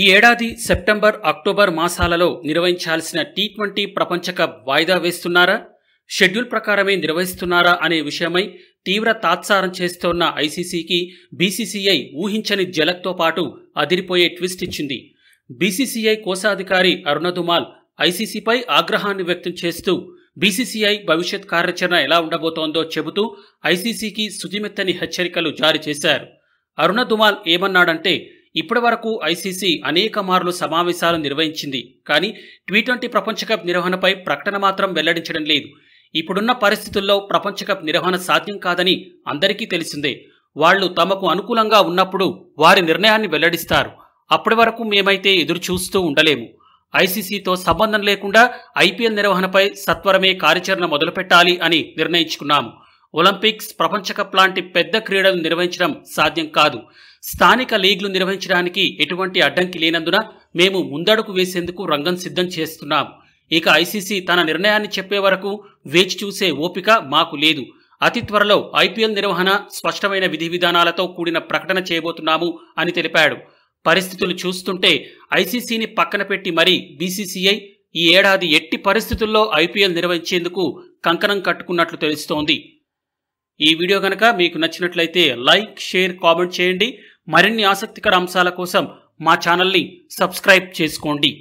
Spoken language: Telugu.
ఈ ఏడాది సెప్టెంబర్ అక్టోబర్ మాసాలలో నిర్వహించాల్సిన టీ ట్వంటీ ప్రపంచ కప్ వాయిదా వేస్తున్నారా షెడ్యూల్ ప్రకారమే నిర్వహిస్తున్నారా అనే విషయమై తీవ్ర తాత్సారం చేస్తోన్న ఐసీసీకి బీసీసీఐ ఊహించని జలక్తో పాటు అదిరిపోయే ట్విస్ట్ ఇచ్చింది బీసీసీఐ కోశాధికారి అరుణధుమాల్ ఐసీసీపై ఆగ్రహాన్ని వ్యక్తం చేస్తూ బీసీసీఐ భవిష్యత్ కార్యాచరణ ఎలా ఉండబోతోందో చెబుతూ ఐసీసీకి సుజిమెత్తని హెచ్చరికలు జారీ చేశారు అరుణధుమాల్ ఏమన్నాడంటే ఇప్పటి వరకు ఐసీసీ అనేక మార్లు సమావేశాలు నిర్వహించింది కానీ టీ ట్వంటీ ప్రపంచకప్ నిర్వహణపై ప్రకటన మాత్రం వెల్లడించడం లేదు ఇప్పుడున్న పరిస్థితుల్లో ప్రపంచకప్ నిర్వహణ సాధ్యం కాదని అందరికీ తెలిసిందే వాళ్లు తమకు అనుకూలంగా ఉన్నప్పుడు వారి నిర్ణయాన్ని వెల్లడిస్తారు అప్పటి వరకు మేమైతే ఎదురు చూస్తూ ఉండలేము ఐసీసీతో సంబంధం లేకుండా ఐపీఎల్ నిర్వహణపై సత్వరమే కార్యాచరణ మొదలుపెట్టాలి అని నిర్ణయించుకున్నాము ఒలింపిక్స్ ప్రపంచ కప్ లాంటి పెద్ద క్రీడలు నిర్వహించడం సాధ్యం కాదు స్థానిక లీగ్లు నిర్వహించడానికి ఎటువంటి అడ్డంకి లేనందున మేము ముందడుగు వేసేందుకు రంగం సిద్ధం చేస్తున్నాం ఇక ఐసీసీ తన నిర్ణయాన్ని చెప్పే వరకు వేచి చూసే ఓపిక మాకు లేదు అతి త్వరలో ఐపీఎల్ నిర్వహణ స్పష్టమైన విధి విధానాలతో కూడిన ప్రకటన చేయబోతున్నాము అని తెలిపాడు పరిస్థితులు చూస్తుంటే ఐసీసీని పక్కన పెట్టి మరీ బీసీసీఐ ఈ ఏడాది ఎట్టి పరిస్థితుల్లో ఐపీఎల్ నిర్వహించేందుకు కంకణం కట్టుకున్నట్లు తెలుస్తోంది ఈ వీడియో కనుక మీకు నచ్చినట్లయితే లైక్ షేర్ కామెంట్ చేయండి మరిన్ని ఆసక్తికర అంశాల కోసం మా ఛానల్ని సబ్స్క్రైబ్ చేసుకోండి